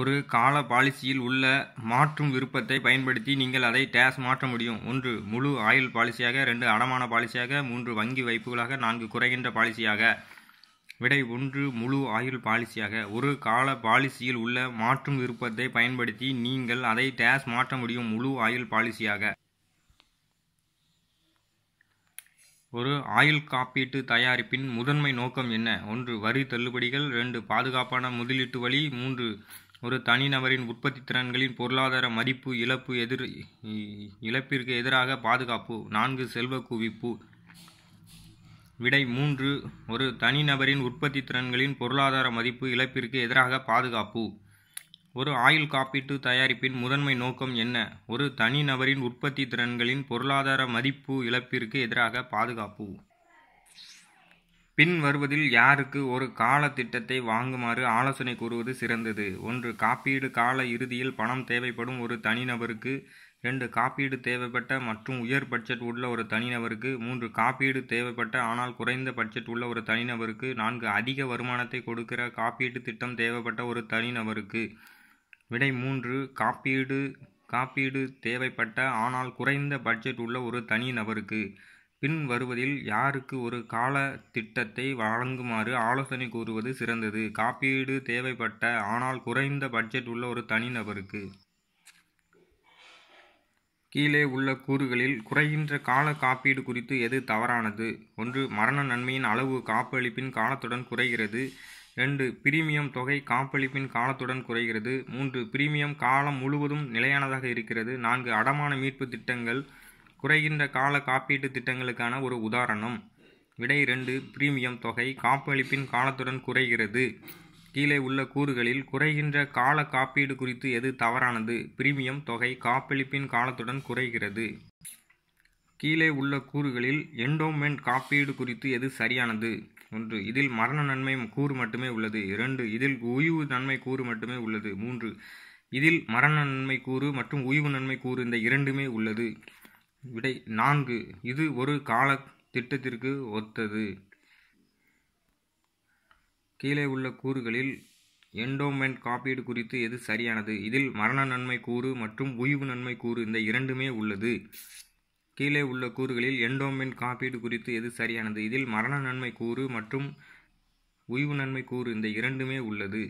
ஒரு கால பாலிசியில் உள்ள மாற்றும் விருப்பத்தை பயன்படுத்தி நீங்கள் அதை டேஸ் மாற்ற முடியும் ஒன்று முழு ஆயுள் பாலிசியாக ரெண்டு அடமான பாலிசியாக மூன்று வங்கி வைப்புகளாக நான்கு குறைகின்ற பாலிசியாக விடை ஒன்று முழு ஆயுள் பாலிசியாக ஒரு கால பாலிசியில் உள்ள மாற்றும் விருப்பத்தை பயன்படுத்தி நீங்கள் அதை டேஸ் மாற்ற முடியும் முழு ஆயுள் பாலிசியாக ஒரு ஆயுள் காப்பீட்டு தயாரிப்பின் முதன்மை நோக்கம் என்ன ஒன்று வரி தள்ளுபடிகள் ரெண்டு பாதுகாப்பான முதலீட்டு வழி மூன்று ஒரு தனிநபரின் உற்பத்தி திறன்களின் பொருளாதார மதிப்பு இழப்பு எதிர் இழப்பிற்கு எதிராக பாதுகாப்பு நான்கு செல்வ குவிப்பு விடை மூன்று ஒரு தனிநபரின் உற்பத்தி திறன்களின் பொருளாதார மதிப்பு இழப்பிற்கு எதிராக பாதுகாப்பு ஒரு ஆயுள் காப்பீட்டு தயாரிப்பின் முதன்மை நோக்கம் என்ன ஒரு தனிநபரின் உற்பத்தி திறன்களின் பொருளாதார மதிப்பு இழப்பிற்கு எதிராக பாதுகாப்பு பின் வருவதில் யாருக்கு ஒரு கால திட்டத்தை வாங்குமாறு ஆலோசனை கூறுவது சிறந்தது ஒன்று காப்பீடு கால இறுதியில் பணம் தேவைப்படும் ஒரு தனிநபருக்கு ரெண்டு காப்பீடு தேவைப்பட்ட மற்றும் உயர் பட்ஜெட் உள்ள ஒரு தனிநபருக்கு மூன்று காப்பீடு தேவைப்பட்ட ஆனால் குறைந்த பட்ஜெட் உள்ள ஒரு தனிநபருக்கு நான்கு அதிக வருமானத்தை கொடுக்கிற காப்பீடு திட்டம் தேவைப்பட்ட ஒரு தனிநபருக்கு விடை மூன்று காப்பீடு காப்பீடு தேவைப்பட்ட ஆனால் குறைந்த பட்ஜெட் உள்ள ஒரு தனிநபருக்கு பின் வருவதில் யாருக்கு ஒரு கால திட்டத்தை வழங்குமாறு ஆலோசனை கூறுவது சிறந்தது காப்பீடு தேவைப்பட்ட ஆனால் குறைந்த பட்ஜெட் உள்ள ஒரு தனிநபருக்கு கீழே உள்ள கூறுகளில் குறைகின்ற கால காப்பீடு குறித்து எது தவறானது ஒன்று மரண நன்மையின் அளவு காப்பளிப்பின் காலத்துடன் குறைகிறது ரெண்டு பிரீமியம் தொகை காப்பளிப்பின் காலத்துடன் குறைகிறது மூன்று பிரீமியம் காலம் முழுவதும் நிலையானதாக இருக்கிறது நான்கு அடமான மீட்பு திட்டங்கள் குறைகின்ற கால காப்பீட்டு திட்டங்களுக்கான ஒரு உதாரணம் விடை ரெண்டு பிரீமியம் தொகை காப்பளிப்பின் காலத்துடன் குறைகிறது கீழே உள்ள கூறுகளில் குறைகின்ற கால காப்பீடு குறித்து எது தவறானது பிரீமியம் தொகை காப்பளிப்பின் காலத்துடன் குறைகிறது கீழே உள்ள கூறுகளில் என்டோமெண்ட் காப்பீடு குறித்து எது சரியானது ஒன்று இதில் மரண நன்மை கூறு மட்டுமே உள்ளது இரண்டு இதில் உய்வு நன்மை கூறு மட்டுமே உள்ளது மூன்று இதில் மரண நன்மை கூறு மற்றும் உய்வு நன்மை கூறு இந்த இரண்டுமே உள்ளது விடை நான்கு இது ஒரு கால திட்டத்திற்கு ஒத்தது கீழே உள்ள கூறுகளில் என்டோமெண்ட் காப்பீடு குறித்து எது சரியானது இதில் மரண நன்மை கூறு மற்றும் உய்வு நன்மை கூறு இந்த இரண்டுமே உள்ளது கீழே உள்ள கூறுகளில் என்டோமெண்ட் காப்பீடு குறித்து எது சரியானது இதில் மரண நன்மை கூறு மற்றும் உய்வு நன்மை கூறு இந்த இரண்டுமே உள்ளது